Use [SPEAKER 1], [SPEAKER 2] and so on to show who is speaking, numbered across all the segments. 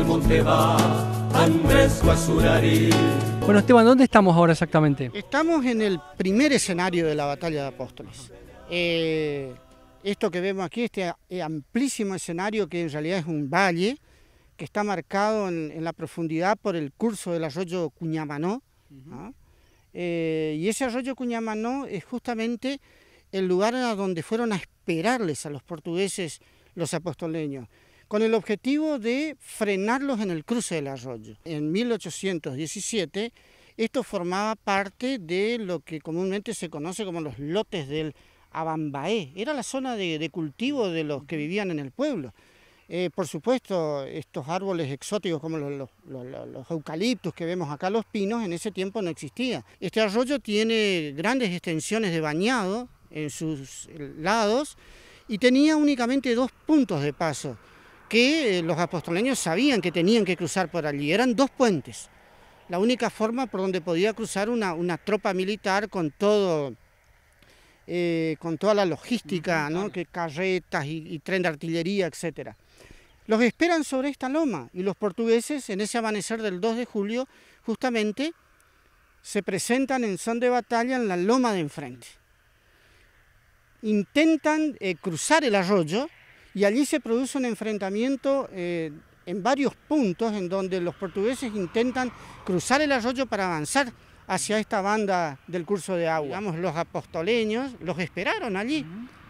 [SPEAKER 1] el monte va, Bueno, Esteban, ¿dónde estamos ahora exactamente? Estamos en el primer escenario de la batalla de Apóstoles. Eh, esto que vemos aquí, este amplísimo escenario que en realidad es un valle, que está marcado en, la profundidad por el curso del arroyo Cuñamanó. Eh, y ese arroyo Cuñamanó es justamente el lugar a donde fueron a esperarles a los portugueses los apostoleños con el objetivo de frenarlos en el cruce del arroyo. En 1817 esto formaba parte de lo que comúnmente se conoce como los lotes del Abambaé, era la zona de, cultivo de los que vivían en el pueblo. Eh, por supuesto, estos árboles exóticos como los, eucaliptos que vemos acá, los pinos, en ese tiempo no existían... Este arroyo tiene grandes extensiones de bañado en sus lados y tenía únicamente dos puntos de paso que eh, los apostoleños sabían que tenían que cruzar por allí. Eran dos puentes. La única forma por donde podía cruzar una, tropa militar con todo. Eh, con toda la logística, que carretas y, tren de artillería, etcétera. Los esperan sobre esta loma y los portugueses en ese amanecer del 2 de julio justamente se presentan en son de batalla en la loma de enfrente. Intentan eh, cruzar el arroyo y allí se produce un enfrentamiento eh, en varios puntos en donde los portugueses intentan cruzar el arroyo para avanzar hacia esta banda del curso de agua. los apostoleños los esperaron allí,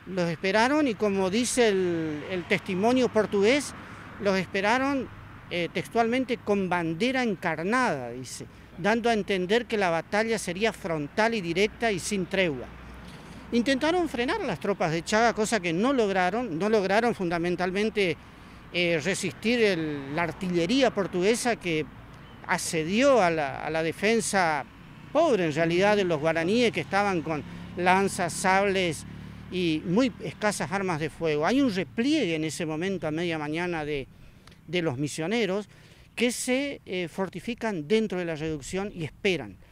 [SPEAKER 1] los esperaron y como dice el, testimonio portugués, los esperaron eh, textualmente con bandera encarnada, dice, dando a entender que la batalla sería frontal y directa y sin tregua. Intentaron frenar a las tropas de Chaga, cosa que no lograron, no lograron fundamentalmente eh, resistir la artillería portuguesa que accedió a la, defensa pobre en realidad de los guaraníes que estaban con lanzas, sables y muy escasas armas de fuego. Hay un repliegue en ese momento a media mañana de, los misioneros que se eh, fortifican dentro de la reducción y esperan.